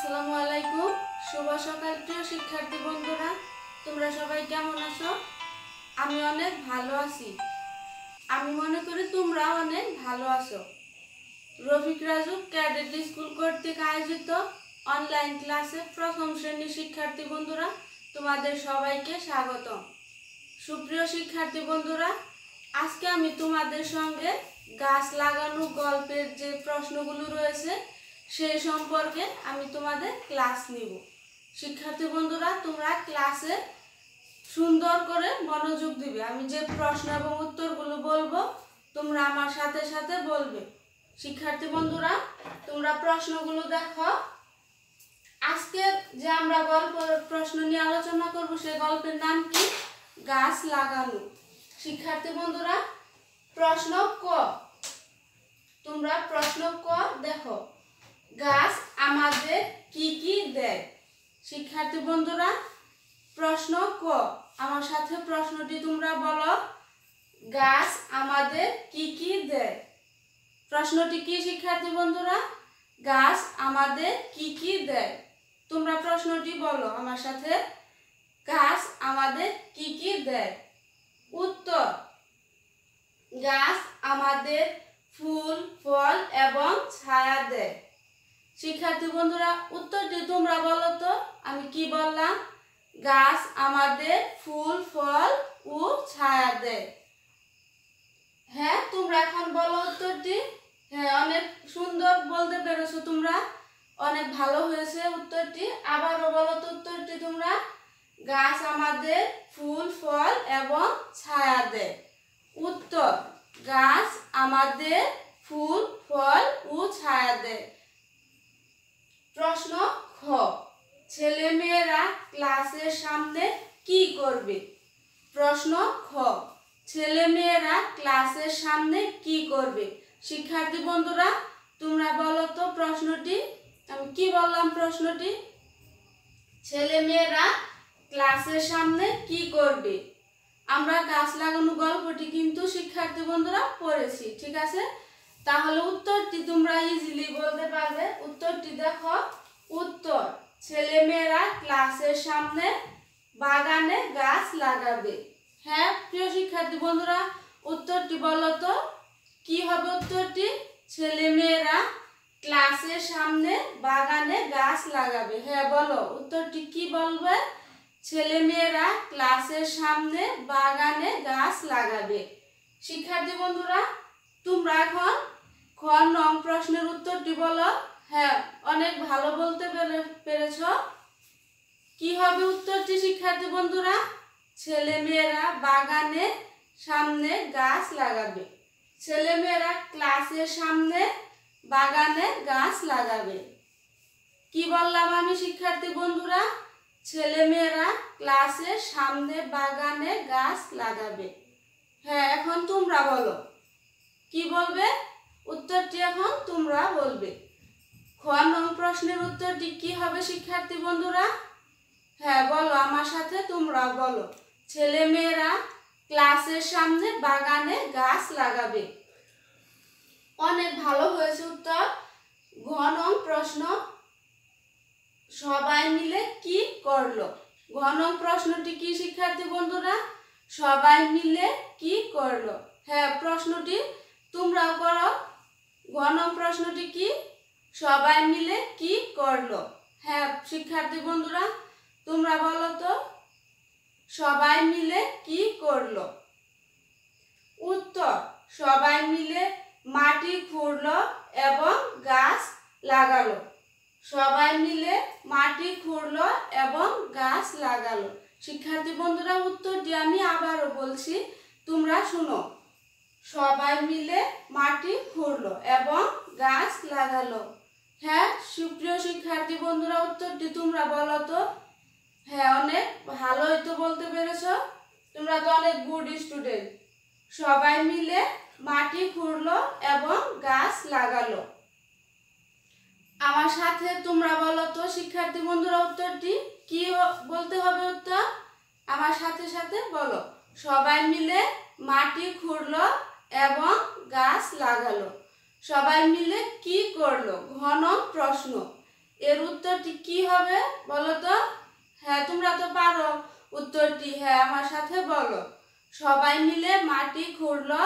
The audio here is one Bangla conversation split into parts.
আসসালামু আলাইকুম শুভ সকাল প্রিয় শিক্ষার্থী বন্ধুরা তোমরা সবাই কেমন আছো আমি অনেক ভালো আছি আমি মনে করি তোমরা অনেক ভালো আছো রফিক রাজু ক্যাডেট স্কুল কর্তৃক আয়োজিত অনলাইন ক্লাসে প্রথম শ্রেণীর শিক্ষার্থী বন্ধুরা তোমাদের সবাইকে স্বাগত সুপ্রিয় শিক্ষার্থী বন্ধুরা আজকে আমি তোমাদের সঙ্গে গাছ লাগানো গল্পের যে প্রশ্নগুলো রয়েছে সেই সম্পর্কে আমি তোমাদের ক্লাস নিব শিক্ষার্থী বন্ধুরা তোমরা ক্লাসে সুন্দর করে মনোযোগ দিবে আমি যে প্রশ্ন এবং উত্তরগুলো বলবো তোমরা আমার সাথে সাথে বলবে শিক্ষার্থী বন্ধুরা তোমরা প্রশ্নগুলো দেখো আজকে যে আমরা গল্প প্রশ্ন নিয়ে আলোচনা করব সে গল্পের নাম কি গাছ লাগানো শিক্ষার্থী বন্ধুরা প্রশ্ন ক তোমরা প্রশ্ন ক দেখো গাছ আমাদের কি কি দেয় শিক্ষার্থী বন্ধুরা প্রশ্ন ক আমার সাথে প্রশ্নটি তোমরা বলো গাছ আমাদের কি কি দেয় প্রশ্নটি কি শিক্ষার্থী বন্ধুরা গাছ আমাদের কি কি দেয় তোমরা প্রশ্নটি বলো আমার সাথে গাছ আমাদের কি কি দেয় উত্তর গাছ আমাদের ফুল ফল এবং ছায়া দেয় শিক্ষার্থী বন্ধুরা উত্তরটি তোমরা বলো তো আমি কি বললাম গাছ আমাদের ফুল ফল ও ছায়া দেয় হ্যাঁ তোমরা এখন বলো উত্তরটি হ্যাঁ অনেক সুন্দর বলতে পেরেছো তোমরা অনেক ভালো হয়েছে উত্তরটি আবারও বলো তো উত্তরটি তোমরা গাছ আমাদের ফুল ফল এবং ছায়া দেয় উত্তর গাছ আমাদের ফুল ফল ও ছায়া দেয় প্রশ্ন খ ছেলেমেয়েরা ক্লাসের সামনে কি করবে প্রশ্ন খ ছেলেমেয়েরা ক্লাসের সামনে কি করবে শিক্ষার্থী বন্ধুরা তোমরা বলো তো প্রশ্নটি আমি কি বললাম প্রশ্নটি ছেলেমেয়েরা ক্লাসের সামনে কি করবে আমরা গাছ লাগানো গল্পটি কিন্তু শিক্ষার্থী বন্ধুরা পড়েছি ঠিক আছে তাহলে উত্তরটি তোমরা ইজিলি বলতে পারবে উত্তরটি দেখো উত্তর ছেলেমেয়েরা ক্লাসের সামনে বাগানে গাছ লাগাবে হ্যাঁ প্রিয় শিক্ষার্থী বন্ধুরা উত্তরটি বলো তো কি হবে উত্তরটি ছেলেমেয়েরা ক্লাসের সামনে বাগানে গাছ লাগাবে হ্যাঁ বলো উত্তরটি কি বলবে ছেলে মেয়েরা ক্লাসের সামনে বাগানে গাছ লাগাবে শিক্ষার্থী বন্ধুরা তোমরা এখন খ নং প্রশ্নের উত্তরটি বলো হ্যাঁ অনেক ভালো বলতে পেরেছ কি হবে উত্তরটি শিক্ষার্থী বন্ধুরা ছেলে মেয়েরা বাগানে সামনে গাছ লাগাবে ছেলেমেয়েরা ক্লাসের সামনে বাগানে গাছ লাগাবে কি বললাম আমি শিক্ষার্থী বন্ধুরা ছেলেমেয়েরা ক্লাসের সামনে বাগানে গাছ লাগাবে হ্যাঁ এখন তোমরা বলো কি বলবে উত্তরটি এখন তোমরা বলবে খোয়াম নং প্রশ্নের উত্তরটি কি হবে শিক্ষার্থী বন্ধুরা হ্যাঁ বলো আমার সাথে তোমরা বলো ছেলে মেয়েরা ক্লাসের সামনে বাগানে গাছ লাগাবে অনেক ভালো হয়েছে উত্তর ঘন প্রশ্ন সবাই মিলে কি করলো ঘন প্রশ্নটি কি শিক্ষার্থী বন্ধুরা সবাই মিলে কি করলো হ্যাঁ প্রশ্নটি তোমরাও করো ঘন প্রশ্নটি কি সবাই মিলে কি করলো হ্যাঁ শিক্ষার্থী বন্ধুরা তোমরা বলো তো সবাই মিলে কি করলো উত্তর সবাই মিলে মাটি খুঁড়লো এবং গাছ লাগালো সবাই মিলে মাটি খুঁড়লো এবং গাছ লাগালো শিক্ষার্থী বন্ধুরা উত্তরটি আমি আবারও বলছি তোমরা শুনো সবাই মিলে মাটি খুঁড়ল এবং গাছ লাগালো হ্যাঁ সুপ্রিয় শিক্ষার্থী বন্ধুরা উত্তরটি তোমরা বলো তো হ্যাঁ অনেক ভালোই তো বলতে পেরেছ তোমরা তো অনেক গুড স্টুডেন্ট সবাই মিলে মাটি খুঁড়লো এবং গাছ লাগালো আমার সাথে তোমরা বলো তো শিক্ষার্থী বন্ধুরা উত্তরটি কি বলতে হবে উত্তর আমার সাথে সাথে বলো সবাই মিলে মাটি খুঁড়লো এবং গাছ লাগালো সবাই মিলে কি করলো ঘন প্রশ্ন এর উত্তরটি কি হবে বলো তো হ্যাঁ তোমরা তো পারো উত্তরটি হ্যাঁ আমার সাথে বলো সবাই মিলে মাটি খুঁড়লো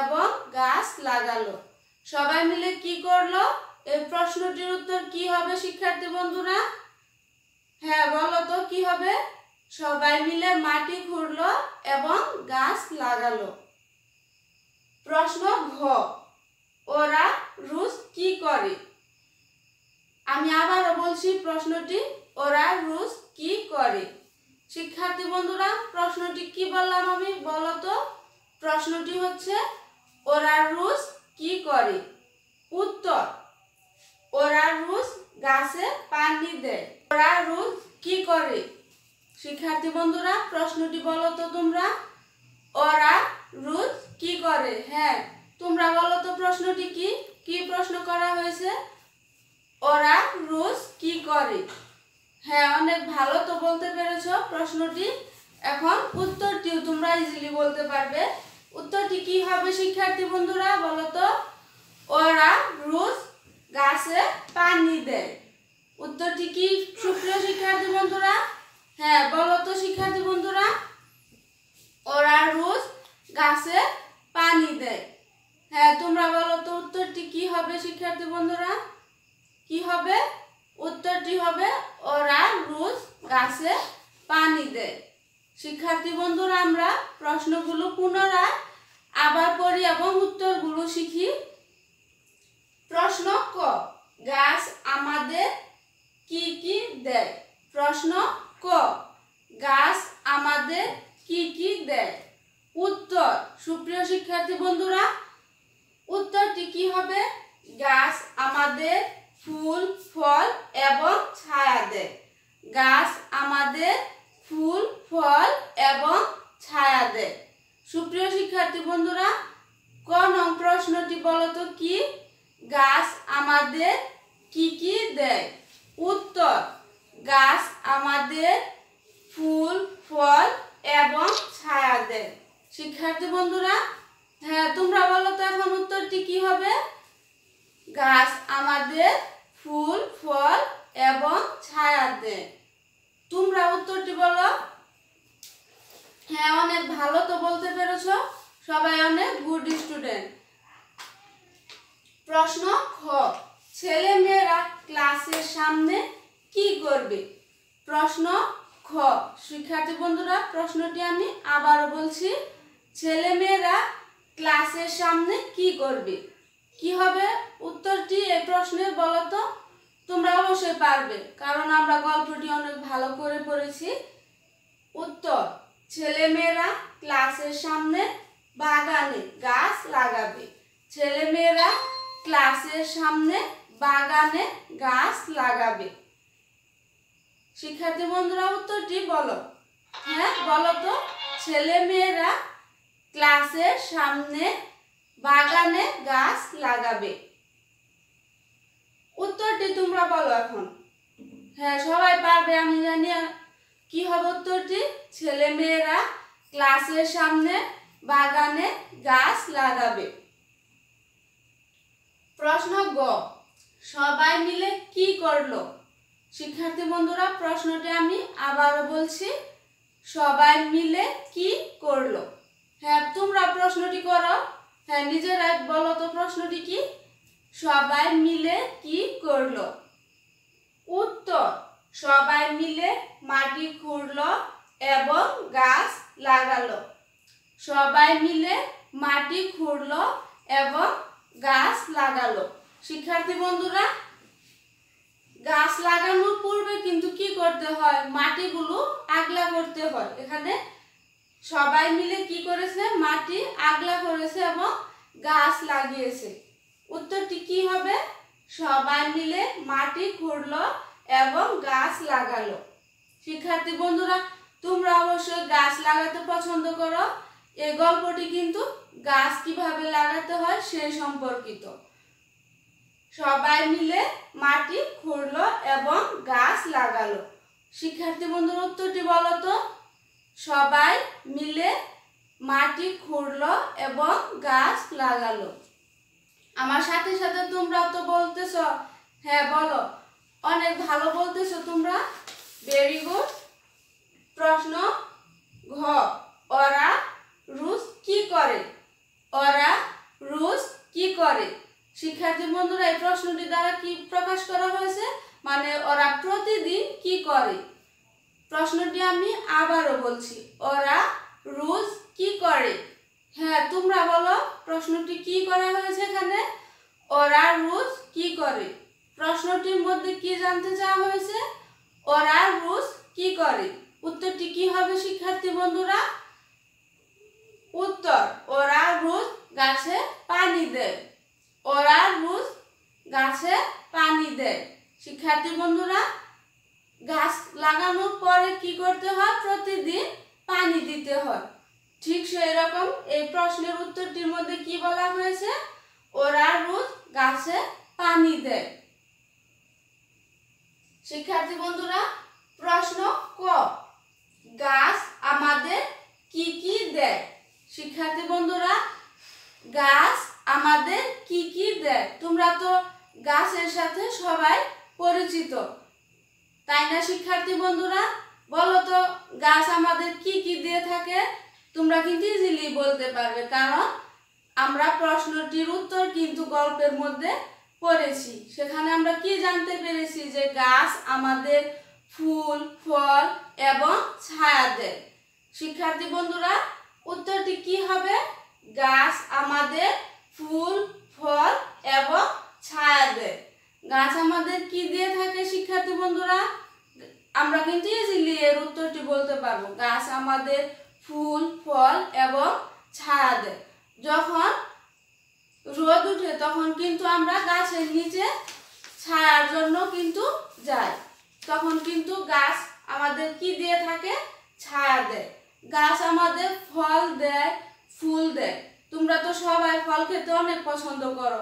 এবং গাছ লাগালো সবাই মিলে কি করলো এই প্রশ্নটির উত্তর কি হবে শিক্ষার্থী বন্ধুরা হ্যাঁ বলো তো কি হবে সবাই মিলে মাটি খুঁড়লো এবং গাছ লাগালো প্রশ্ন ঘ ওরা রুশ কি করে আমি আবারও বলছি প্রশ্নটি ওরা রুশ কি করে শিক্ষার্থী বন্ধুরা প্রশ্নটি কি বললাম আমি বলো তো প্রশ্নটি হচ্ছে ওরা রুশ কি করে উত্তর ওরা রুশ গাছে পানি দেয় ওরা রুশ কি করে শিক্ষার্থী বন্ধুরা প্রশ্নটি বলো তো তোমরা ওরা রুশ কি করে হ্যাঁ তোমরা বলো তো প্রশ্নটি কি কি প্রশ্ন করা হয়েছে ওরা রোজ কি করে হ্যাঁ অনেক ভালো তো বলতে পেরেছ প্রশ্নটি এখন উত্তরটিও তোমরা ইজিলি বলতে পারবে উত্তরটি কি হবে শিক্ষার্থী বন্ধুরা বলো তো ওরা রোজ গাছে পানি দেয় উত্তরটি কি সুপ্রিয় শিক্ষার্থী বন্ধুরা হ্যাঁ বলো তো শিক্ষার্থী বন্ধুরা ওরা রোজ গাছে পানি দেয় হ্যাঁ তোমরা বলো তো উত্তরটি কি হবে শিক্ষার্থী বন্ধুরা কি হবে উত্তরটি হবে ওরা রোজ গাছে পানি দেয় শিক্ষার্থী বন্ধুরা আমরা প্রশ্নগুলো পুনরায় আবার পড়ি এবং উত্তরগুলো শিখি প্রশ্ন ক গাছ আমাদের কি কি দেয় প্রশ্ন ক গাছ আমাদের কি কি দেয় উত্তর সুপ্রিয় শিক্ষার্থী বন্ধুরা উত্তরটি কি হবে গাছ আমাদের ফুল ফল এবং ছায়া দেয় গাছ আমাদের ফুল ফল এবং ছায়া দেয় সুপ্রিয় শিক্ষার্থী বন্ধুরা ক নং প্রশ্নটি বলতো কি গাছ আমাদের কি কি দেয় উত্তর গাছ আমাদের ফুল ফল এবং ছায়া দেয় শিক্ষার্থী বন্ধুরা হ্যাঁ তোমরা বলো তো এখন উত্তরটি কি হবে গাছ আমাদের ফুল ফল এবং ছায়া দেয় তোমরা উত্তরটি বলো হ্যাঁ অনেক ভালো তো বলতে পেরেছ সবাই অনেক গুড স্টুডেন্ট প্রশ্ন খ ছেলে মেয়েরা ক্লাসের সামনে কি করবে প্রশ্ন খ শিক্ষার্থী বন্ধুরা প্রশ্নটি আমি আবারও বলছি ছেলেমেয়েরা ক্লাসের সামনে কি করবে কি হবে উত্তরটি এই প্রশ্নে বলতো তোমরা অবশ্যই পারবে কারণ আমরা গল্পটি অনেক ভালো করে পড়েছি উত্তর ছেলেমেয়েরা ক্লাসের সামনে বাগানে গাছ লাগাবে ছেলেমেয়েরা ক্লাসের সামনে বাগানে গাছ লাগাবে শিক্ষার্থী বন্ধুরা উত্তরটি বলো হ্যাঁ বলো তো ছেলেমেয়েরা ক্লাসের সামনে বাগানে গাছ লাগাবে উত্তরটি তোমরা বলো এখন হ্যাঁ সবাই পারবে আমি জানি কি হবে উত্তরটি ছেলে মেয়েরা ক্লাসের সামনে বাগানে গাছ লাগাবে প্রশ্ন গ সবাই মিলে কি করলো শিক্ষার্থী বন্ধুরা প্রশ্নটি আমি আবারও বলছি সবাই মিলে কি করলো হ্যাঁ তোমরা প্রশ্নটি করো হ্যাঁ নিজেরা বলো তো প্রশ্নটি কি সবাই মিলে কি করলো উত্তর সবাই মিলে মাটি খুঁড়ল এবং গাছ লাগালো সবাই মিলে মাটি খুঁড়ল এবং গাছ লাগালো শিক্ষার্থী বন্ধুরা গাছ লাগানোর পূর্বে কিন্তু কি করতে হয় মাটিগুলো আগলা করতে হয় এখানে সবাই মিলে কি করেছে মাটি আগলা করেছে এবং গাছ লাগিয়েছে উত্তরটি কি হবে সবাই মিলে মাটি খুঁড়লো এবং গাছ লাগালো শিক্ষার্থী বন্ধুরা তোমরা অবশ্যই গাছ লাগাতে পছন্দ করো এই গল্পটি কিন্তু গাছ কিভাবে লাগাতে হয় সে সম্পর্কিত সবাই মিলে মাটি খুঁড়লো এবং গাছ লাগালো শিক্ষার্থী বন্ধুর উত্তরটি বলো তো সবাই মিলে মাটি খুঁড়ল এবং গাছ লাগালো আমার সাথে সাথে তোমরা তো বলতেছ হ্যাঁ বলো অনেক ভালো বলতেছো তোমরা ভেরি গুড প্রশ্ন ঘ ওরা রুশ কি করে ওরা রুশ কি করে শিক্ষার্থী বন্ধুরা এই প্রশ্নটি দ্বারা কি প্রকাশ করা হয়েছে মানে ওরা প্রতিদিন কি করে প্রশ্নটি আমি আবারও বলছি ওরা রোজ কি করে হ্যাঁ তোমরা বলো প্রশ্নটি কি করা হয়েছে এখানে ওরা রোজ কি করে প্রশ্নটির মধ্যে কি জানতে চাওয়া হয়েছে ওরা রোজ কি করে উত্তরটি কি হবে শিক্ষার্থী বন্ধুরা উত্তর ওরা রোজ গাছে পানি দেয় ওরা রোজ গাছে পানি দেয় শিক্ষার্থী বন্ধুরা গাছ লাগানোর পরে কি করতে হয় প্রতিদিন পানি দিতে হয় ঠিক সেই রকম এই প্রশ্নের উত্তরটির মধ্যে কি বলা হয়েছে ওরা রোজ গাছে পানি দেয় শিক্ষার্থী বন্ধুরা প্রশ্ন ক গাছ আমাদের কি কি দেয় শিক্ষার্থী বন্ধুরা গাছ আমাদের কি কি দেয় তোমরা তো গাছের সাথে সবাই পরিচিত তাই না শিক্ষার্থী বন্ধুরা বলো তো গাছ আমাদের কি কি দিয়ে থাকে তোমরা কিন্তু ইজিলি বলতে পারবে কারণ আমরা প্রশ্নটির উত্তর কিন্তু গল্পের মধ্যে পড়েছি সেখানে আমরা কি জানতে পেরেছি যে গাছ আমাদের ফুল ফল এবং ছায়া দেয় শিক্ষার্থী বন্ধুরা উত্তরটি কি হবে গাছ আমাদের ফুল ফল এবং ছায়া দেয় গাছ আমাদের কি দিয়ে থাকে শিক্ষার্থী বন্ধুরা আমরা কিন্তু ইজিলি এর উত্তরটি বলতে পারবো গাছ আমাদের ফুল ফল এবং ছায়া দেয় যখন রোদ উঠে তখন কিন্তু আমরা গাছের নিচে ছায়ার জন্য কিন্তু যাই তখন কিন্তু গাছ আমাদের কি দিয়ে থাকে ছায়া দেয় গাছ আমাদের ফল দেয় ফুল দেয় তোমরা তো সবাই ফল খেতে অনেক পছন্দ করো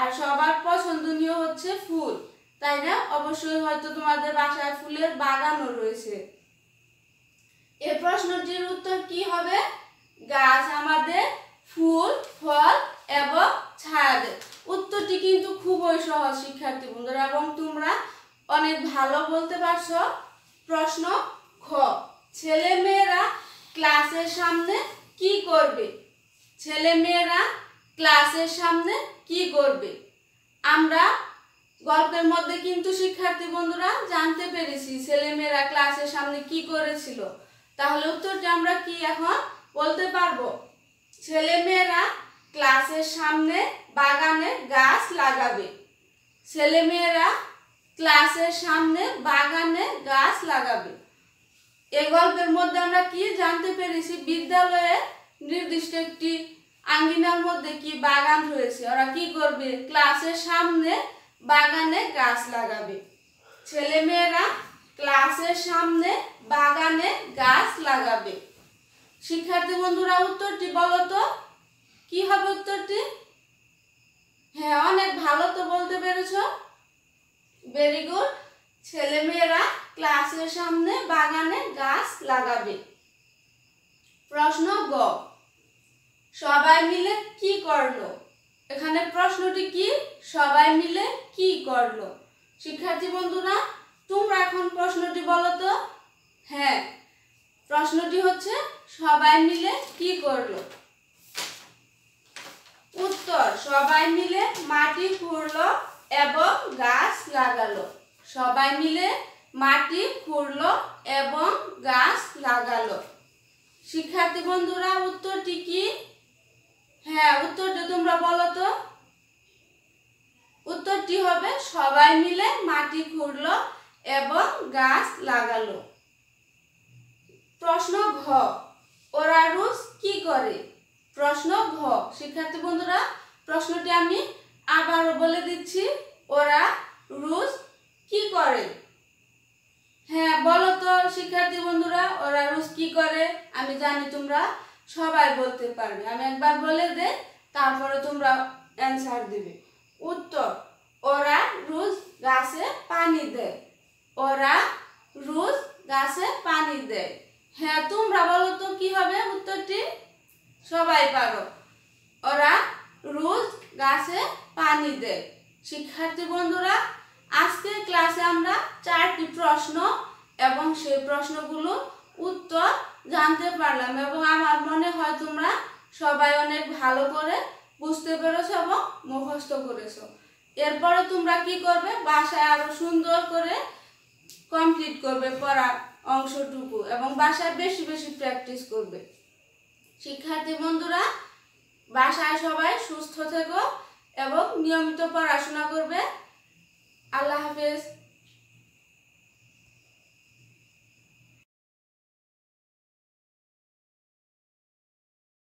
আর সবার পছন্দনীয় হচ্ছে ফুল তাই না অবশ্যই হয়তো তোমাদের বাসায় ফুলের বাগানও রয়েছে এ প্রশ্নটির উত্তর কি হবে গাছ আমাদের ফুল ফল এবং ছায়া দেয় উত্তরটি কিন্তু খুবই সহজ শিক্ষার্থী বন্ধুরা এবং তোমরা অনেক ভালো বলতে পারছো প্রশ্ন খ ছেলে মেয়েরা ক্লাসের সামনে কি করবে ছেলে মেয়েরা ক্লাসের সামনে কি করবে আমরা গল্পের মধ্যে কিন্তু শিক্ষার্থী বন্ধুরা জানতে পেরেছি ছেলেমেয়েরা ক্লাসের সামনে কি করেছিল তাহলে উত্তরটা আমরা কি এখন বলতে পারবো ছেলেমেয়েরা ক্লাসের সামনে বাগানে গাছ লাগাবে ছেলেমেয়েরা ক্লাসের সামনে বাগানে গাছ লাগাবে এ গল্পের মধ্যে আমরা কি জানতে পেরেছি বিদ্যালয়ে নির্দিষ্ট একটি আঙ্গিনার মধ্যে কি বাগান রয়েছে ওরা কি করবে ক্লাসের সামনে বাগানে গাছ লাগাবে ছেলে মেয়েরা ক্লাসের সামনে বাগানে গাছ লাগাবে শিক্ষার্থী বন্ধুরা উত্তরটি বলো তো কি হবে উত্তরটি হ্যাঁ অনেক ভালো তো বলতে পেরেছ ভেরি গুড ছেলেমেয়েরা ক্লাসের সামনে বাগানে গাছ লাগাবে প্রশ্ন গ সবাই মিলে কি করলো এখানে প্রশ্নটি কি সবাই মিলে কি করলো শিক্ষার্থী বন্ধুরা তোমরা এখন প্রশ্নটি বলো তো হ্যাঁ প্রশ্নটি হচ্ছে সবাই মিলে কি করলো উত্তর সবাই মিলে মাটি খুঁড়লো এবং গাছ লাগালো সবাই মিলে মাটি খুঁড়লো এবং গাছ লাগালো শিক্ষার্থী বন্ধুরা উত্তরটি কি সবাই মিলে মাটি খুঁড়ল এবং গাছ লাগালো প্রশ্ন ঘ ওরা রুজ কি করে প্রশ্ন ঘ শিক্ষার্থী বন্ধুরা প্রশ্নটি আমি আবারও বলে দিচ্ছি ওরা রোজ কি করে হ্যাঁ বলো তো শিক্ষার্থী বন্ধুরা ওরা রুজ কি করে আমি জানি তোমরা সবাই বলতে পারবে আমি একবার বলে দে তারপরে তোমরা অ্যান্সার দেবে উত্তর ওরা রোজ গাছে পানি দেয় ওরা রোজ গাছে পানি দেয় হ্যাঁ তোমরা বলো তো কি হবে উত্তরটি সবাই পারো ওরা রোজ গাছে পানি দেয় শিক্ষার্থী বন্ধুরা আজকের ক্লাসে আমরা চারটি প্রশ্ন এবং সেই প্রশ্নগুলো উত্তর জানতে পারলাম এবং আমার মনে হয় তোমরা সবাই অনেক ভালো করে বুঝতে পেরেছ এবং মুখস্থ করেছো এরপরে তোমরা কি করবে বাসায় আরো সুন্দর করে কমপ্লিট করবে পড়ার অংশটুকু এবং বাসায় বেশি বেশি প্র্যাকটিস করবে শিক্ষার্থী বন্ধুরা বাসায় সবাই সুস্থ থেকো এবং নিয়মিত পড়াশোনা করবে আল্লাহ হাফেজ